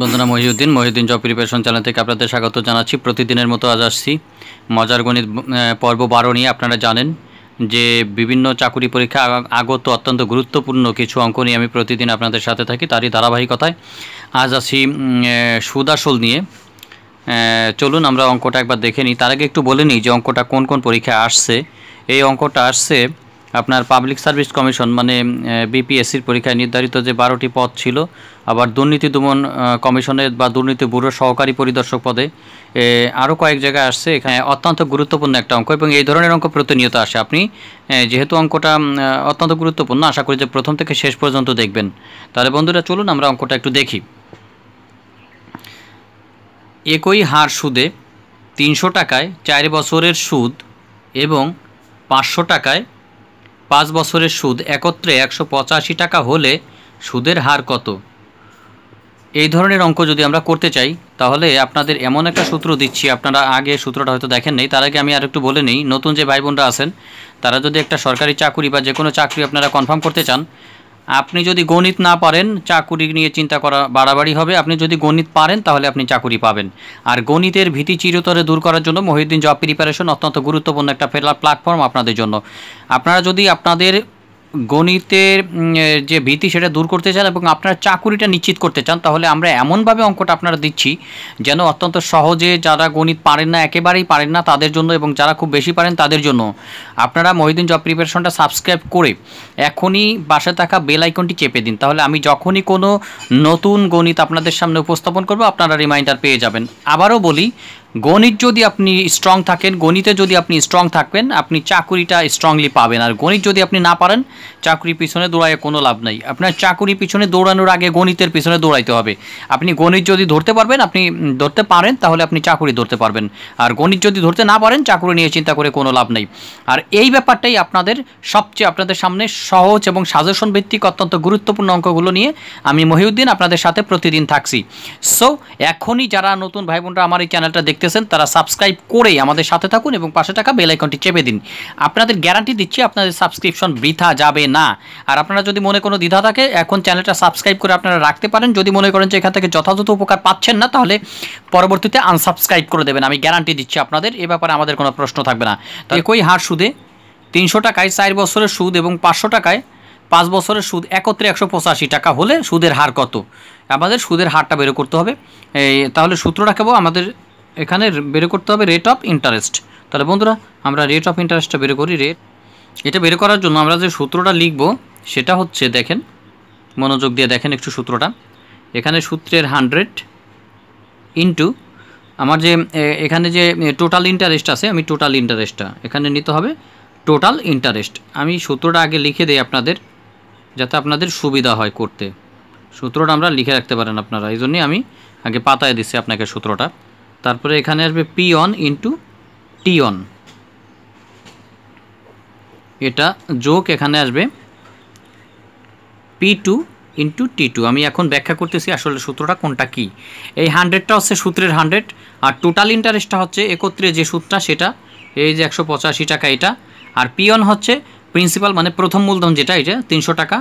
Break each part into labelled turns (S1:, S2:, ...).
S1: বন্ধুরা Mohiuddin Mohiuddin job preparation channel থেকে আপনাদের স্বাগত জানাচ্ছি প্রতিদিনের মতো আজ আসছি মজার গণিত পর্ব বারো নিয়ে আপনারা জানেন যে বিভিন্ন চাকুরি পরীক্ষা আগত অত্যন্ত গুরুত্বপূর্ণ কিছু অঙ্ক নিয়ে আমি প্রতিদিন আপনাদের সাথে থাকি তারই ধারাবাহিকতায় আজ আসি সুদাসল নিয়ে চলুন আমরা অঙ্কটা একবার দেখে নিই তার আগে একটু বলে নিই যে অঙ্কটা কোন কোন পরীক্ষায় আসছে এই অঙ্কটা আসছে আপনার পাবলিক সার্ভিস কমিশন মানে বিপিএসসির পরীক্ষায় নির্ধারিত যে বারোটি পদ ছিল আবার দুর্নীতি দমন কমিশনের বা দুর্নীতি ব্যুরোর সহকারী পরিদর্শক পদে আরও কয়েক জায়গায় আসছে এখানে অত্যন্ত গুরুত্বপূর্ণ একটা অঙ্ক এবং এই ধরনের অঙ্ক প্রতিনিয়ত আসে আপনি যেহেতু অঙ্কটা অত্যন্ত গুরুত্বপূর্ণ আশা করি যে প্রথম থেকে শেষ পর্যন্ত দেখবেন তাহলে বন্ধুরা চলুন আমরা অঙ্কটা একটু দেখি একই হার সুদে তিনশো টাকায় চার বছরের সুদ এবং পাঁচশো টাকায় পাঁচ বছরের সুদ একত্রে একশো পঁচাশি টাকা হলে সুদের হার কত এই ধরনের অঙ্ক যদি আমরা করতে চাই তাহলে আপনাদের এমন একটা সূত্র দিচ্ছি আপনারা আগে সূত্রটা হয়তো দেখেন নেই তার আগে আমি আর একটু বলে নিই নতুন যে ভাই বোনরা আছেন তারা যদি একটা সরকারি চাকুরি বা যে কোনো চাকরি আপনারা কনফার্ম করতে চান আপনি যদি গণিত না পারেন চাকুরি নিয়ে চিন্তা করা বাড়াবাড়ি হবে আপনি যদি গণিত পারেন তাহলে আপনি চাকুরি পাবেন আর গণিতের ভীতি চিরতরে দূর করার জন্য মহিউদ্দিন জব প্রিপারেশন অত্যন্ত গুরুত্বপূর্ণ একটা প্ল্যাটফর্ম আপনাদের জন্য আপনারা যদি আপনাদের গণিতের যে ভীতি সেটা দূর করতে চান এবং আপনার চাকুরিটা নিশ্চিত করতে চান তাহলে আমরা এমনভাবে অঙ্কটা আপনারা দিচ্ছি যেন অত্যন্ত সহজে যারা গণিত পারেন না একেবারেই পারেন না তাদের জন্য এবং যারা খুব বেশি পারেন তাদের জন্য আপনারা মহিদিন জব প্রিপারেশনটা সাবস্ক্রাইব করে এখনই বাসে থাকা বেল আইকনটি চেপে দিন তাহলে আমি যখনই কোনো নতুন গণিত আপনাদের সামনে উপস্থাপন করব আপনারা রিমাইন্ডার পেয়ে যাবেন আবারও বলি গণিত যদি আপনি স্ট্রং থাকেন গণিতে যদি আপনি স্ট্রং থাকবেন আপনি চাকুরিটা স্ট্রংলি পাবেন আর গণিত যদি আপনি না পারেন চাকুরির পিছনে দৌড়ায় কোনো লাভ নেই আপনার চাকুরির পিছনে দৌড়ানোর আগে গণিতের পিছনে দৌড়াইতে হবে আপনি গণিত যদি ধরতে পারবেন আপনি ধরতে পারেন তাহলে আপনি চাকুরি ধরতে পারবেন আর গণিত যদি ধরতে না পারেন চাকুরি নিয়ে চিন্তা করে কোনো লাভ নাই আর এই ব্যাপারটাই আপনাদের সবচেয়ে আপনাদের সামনে সহজ এবং সাজেশন ভিত্তিক অত্যন্ত গুরুত্বপূর্ণ অঙ্কগুলো নিয়ে আমি মহিউদ্দিন আপনাদের সাথে প্রতিদিন থাকছি সো এখনই যারা নতুন ভাই বোনরা আমার এই চ্যানেলটা দেখতে দেখতেছেন তারা সাবস্ক্রাইব করে আমাদের সাথে থাকুন এবং পাশে টাকা বেল আইকনটি চেপে দিন আপনাদের গ্যারান্টি দিচ্ছি আপনাদের সাবস্ক্রিপশন বৃথা যাবে না আর আপনারা যদি মনে কোনো দ্বিধা থাকে এখন চ্যানেলটা সাবস্ক্রাইব করে আপনারা রাখতে পারেন যদি মনে করেন যে এখান থেকে যথাযথ উপকার পাচ্ছেন না তাহলে পরবর্তীতে আনসাবস্ক্রাইব করে দেবেন আমি গ্যারান্টি দিচ্ছি আপনাদের এ ব্যাপারে আমাদের কোনো প্রশ্ন থাকবে না তো একই হার সুদে তিনশো টাকায় চার বছরের সুদ এবং পাঁচশো টাকায় পাঁচ বছরের সুদ একত্রে একশো পঁচাশি টাকা হলে সুদের হার কত আমাদের সুদের হারটা বের করতে হবে তাহলে সূত্রটা কেবল আমাদের এখানে বের করতে হবে রেট অফ ইন্টারেস্ট তাহলে বন্ধুরা আমরা রেট অফ ইন্টারেস্টটা বের করি রেট এটা বের করার জন্য আমরা যে সূত্রটা লিখব সেটা হচ্ছে দেখেন মনোযোগ দিয়ে দেখেন একটু সূত্রটা এখানে সূত্রের হান্ড্রেড ইন্টু আমার যে এখানে যে টোটাল ইন্টারেস্ট আছে আমি টোটাল ইন্টারেস্টটা এখানে নিতে হবে টোটাল ইন্টারেস্ট আমি সূত্রটা আগে লিখে দেই আপনাদের যাতে আপনাদের সুবিধা হয় করতে সূত্রটা আমরা লিখে রাখতে পারেন আপনারা এই আমি আগে পাতায় দিচ্ছি আপনাকে সূত্রটা তারপরে এখানে আসবে P one into T one এটা যোগ এখানে আসবে P two into T two আমি এখন ব্যাখ্যা করতেছি আসলে সূত্রটা কোনটা কি এই হান্ড্রেডটা হচ্ছে সূত্রের হান্ড্রেড আর টোটাল ইন্টারেস্টটা হচ্ছে একত্রে যে সূত্রটা সেটা এই যে একশো পঁচাশি টাকা এটা আর পিয়ন হচ্ছে প্রিন্সিপাল মানে প্রথম মূলধন যেটা এটা তিনশো টাকা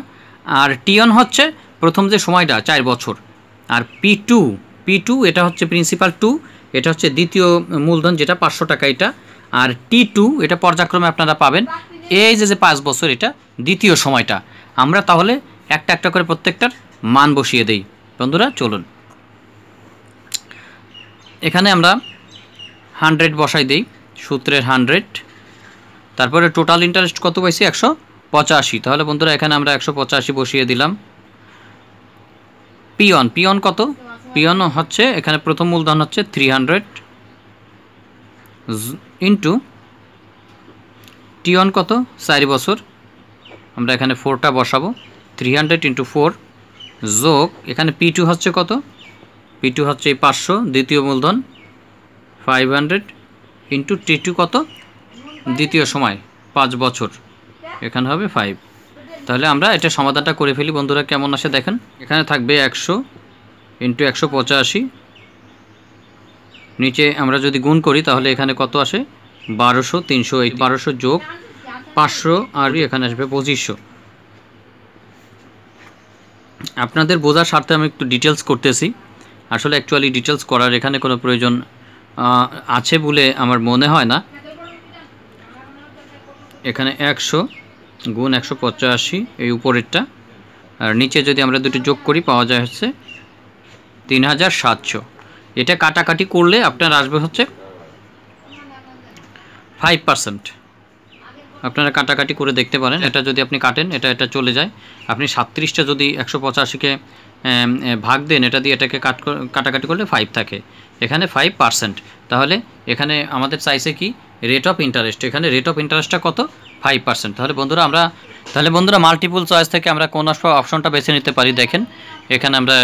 S1: আর টিয়ন হচ্ছে প্রথম যে সময়টা চার বছর আর পি টু পি টু এটা হচ্ছে প্রিন্সিপাল টু এটা হচ্ছে দ্বিতীয় মূলধন যেটা পাঁচশো টাকা এটা আর টি টু এটা পর্যায়ক্রমে আপনারা পাবেন এই যে যে পাঁচ বছর এটা দ্বিতীয় সময়টা আমরা তাহলে একটা একটা করে প্রত্যেকটার মান বসিয়ে দেই বন্ধুরা চলুন এখানে আমরা হান্ড্রেড বসাই দেই সূত্রের হান্ড্রেড তারপরে টোটাল ইন্টারেস্ট কত পাইছি একশো পঁচাশি তাহলে বন্ধুরা এখানে আমরা একশো পঁচাশি বসিয়ে দিলাম পিয়ন পিওন কত পিয়ন হচ্ছে এখানে প্রথম মূলধন হচ্ছে থ্রি হান্ড্রেড ইন্টু টিয়ন কত চারি বছর আমরা এখানে ফোরটা বসাবো থ্রি হান্ড্রেড ইন্টু ফোর যোগ এখানে পি টু হচ্ছে কত পি টু হচ্ছে এই পাঁচশো দ্বিতীয় মূলধন five hundred into T two কত দ্বিতীয় সময় পাঁচ বছর এখানে হবে ফাইভ তাহলে আমরা এটা সমাধানটা করে ফেলি বন্ধুরা কেমন আসে দেখেন এখানে থাকবে একশো ইন্টু একশো পঁচাশি নিচে আমরা যদি গুণ করি তাহলে এখানে কত আসে বারোশো তিনশো এই বারোশো যোগ পাঁচশো আর এখানে আসবে পঁচিশশো আপনাদের বোঝার স্বার্থে আমি একটু ডিটেলস করতেছি আসলে অ্যাকচুয়ালি ডিটেলস করার এখানে কোনো প্রয়োজন আছে বলে আমার মনে হয় না এখানে একশো গুণ একশো পঁচাশি এই উপরেরটা আর নিচে যদি আমরা দুটো যোগ করি পাওয়া যায় হচ্ছে তিন হাজার সাতশো এটা কাটাকাটি করলে আপনার আসবে হচ্ছে ফাইভ পার্সেন্ট আপনারা কাটাকাটি করে দেখতে পারেন এটা যদি আপনি কাটেন এটা এটা চলে যায় আপনি সাতত্রিশটা যদি একশো পঁচাশিকে ভাগ দেন এটা দিয়ে এটাকে কাট কাটাকাটি করলে ফাইভ থাকে এখানে ফাইভ পার্সেন্ট তাহলে এখানে আমাদের চাইছে কি রেট অফ ইন্টারেস্ট এখানে রেট অফ ইন্টারেস্টটা কত ফাইভ পার্সেন্ট তাহলে বন্ধুরা আমরা তাহলে বন্ধুরা মাল্টিপুল চয়েস থেকে আমরা কোন অপশনটা বেছে নিতে পারি দেখেন এখানে আমরা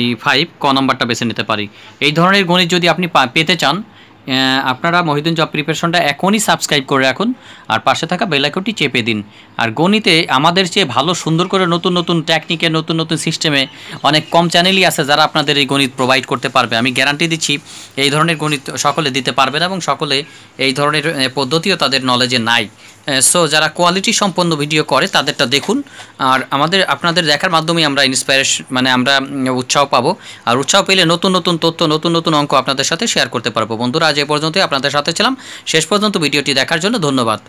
S1: এই ফাইভ ক নম্বরটা বেছে নিতে পারি এই ধরনের গণিত যদি আপনি পেতে চান আপনারা মহিদিন জব প্রিপারেশনটা এখনই সাবস্ক্রাইব করে রাখুন আর পাশে থাকা বেলাইকনটি চেপে দিন আর গণিতে আমাদের চেয়ে ভালো সুন্দর করে নতুন নতুন টেকনিকে নতুন নতুন সিস্টেমে অনেক কম চ্যানেলই আছে যারা আপনাদের এই গণিত প্রোভাইড করতে পারবে আমি গ্যারান্টি দিচ্ছি এই ধরনের গণিত সকলে দিতে পারবে না এবং সকলে এই ধরনের পদ্ধতিও তাদের নলেজে নাই সো যারা কোয়ালিটি সম্পন্ন ভিডিও করে তাদেরটা দেখুন আর আমাদের আপনাদের দেখার মাধ্যমেই আমরা ইন্সপায়ারেশন মানে আমরা উৎসাহ পাবো আর উৎসাহ পেলে নতুন নতুন তথ্য নতুন নতুন অঙ্ক আপনাদের সাথে শেয়ার করতে পারবো বন্ধুরা আজ এ পর্যন্তই আপনাদের সাথে ছিলাম শেষ পর্যন্ত ভিডিওটি দেখার জন্য ধন্যবাদ